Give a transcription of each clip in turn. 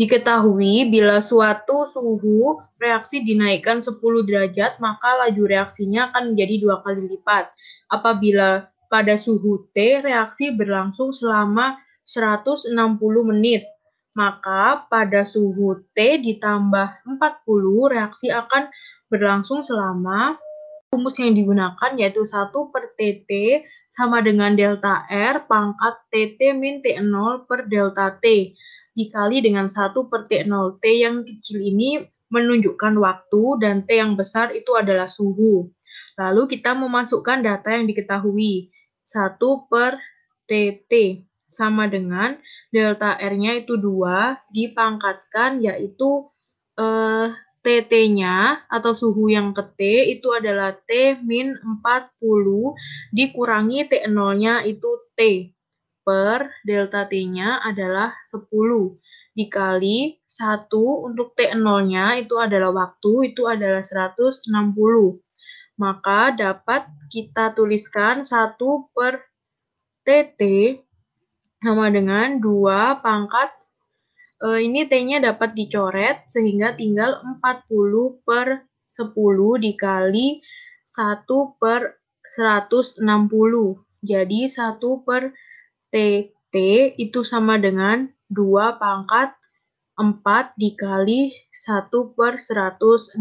Diketahui bila suatu suhu reaksi dinaikkan 10 derajat, maka laju reaksinya akan menjadi dua kali lipat. Apabila pada suhu T reaksi berlangsung selama 160 menit, maka pada suhu T ditambah 40 reaksi akan berlangsung selama rumus yang digunakan yaitu 1 per TT sama dengan delta R pangkat TT min T0 per delta T dikali dengan 1 per T0. T yang kecil ini menunjukkan waktu dan T yang besar itu adalah suhu. Lalu kita memasukkan data yang diketahui. 1 per TT sama dengan delta R-nya itu 2 dipangkatkan yaitu eh, TT-nya atau suhu yang ke T itu adalah T min 40 dikurangi T0-nya itu T per delta T-nya adalah 10 dikali 1 untuk T0-nya itu adalah waktu, itu adalah 160. Maka dapat kita tuliskan 1 per TT sama dengan 2 pangkat, eh, ini T-nya dapat dicoret sehingga tinggal 40 per 10 dikali 1 per 160. Jadi 1 per TT itu sama dengan 2 pangkat 4 dikali 1 per 160.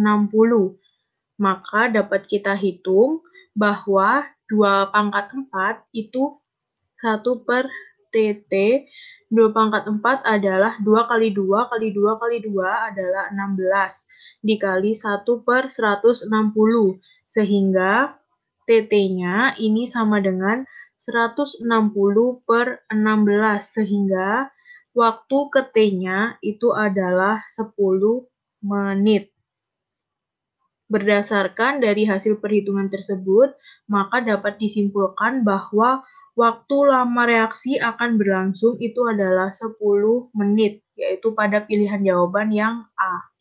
Maka dapat kita hitung bahwa 2 pangkat 4 itu 1 per TT 2 pangkat 4 adalah 2 kali 2 kali 2 kali 2 adalah 16 dikali 1 per 160 sehingga TT-nya ini sama dengan 16. 160 per 16 sehingga waktu ke T-nya itu adalah 10 menit. Berdasarkan dari hasil perhitungan tersebut, maka dapat disimpulkan bahwa waktu lama reaksi akan berlangsung itu adalah 10 menit, yaitu pada pilihan jawaban yang A.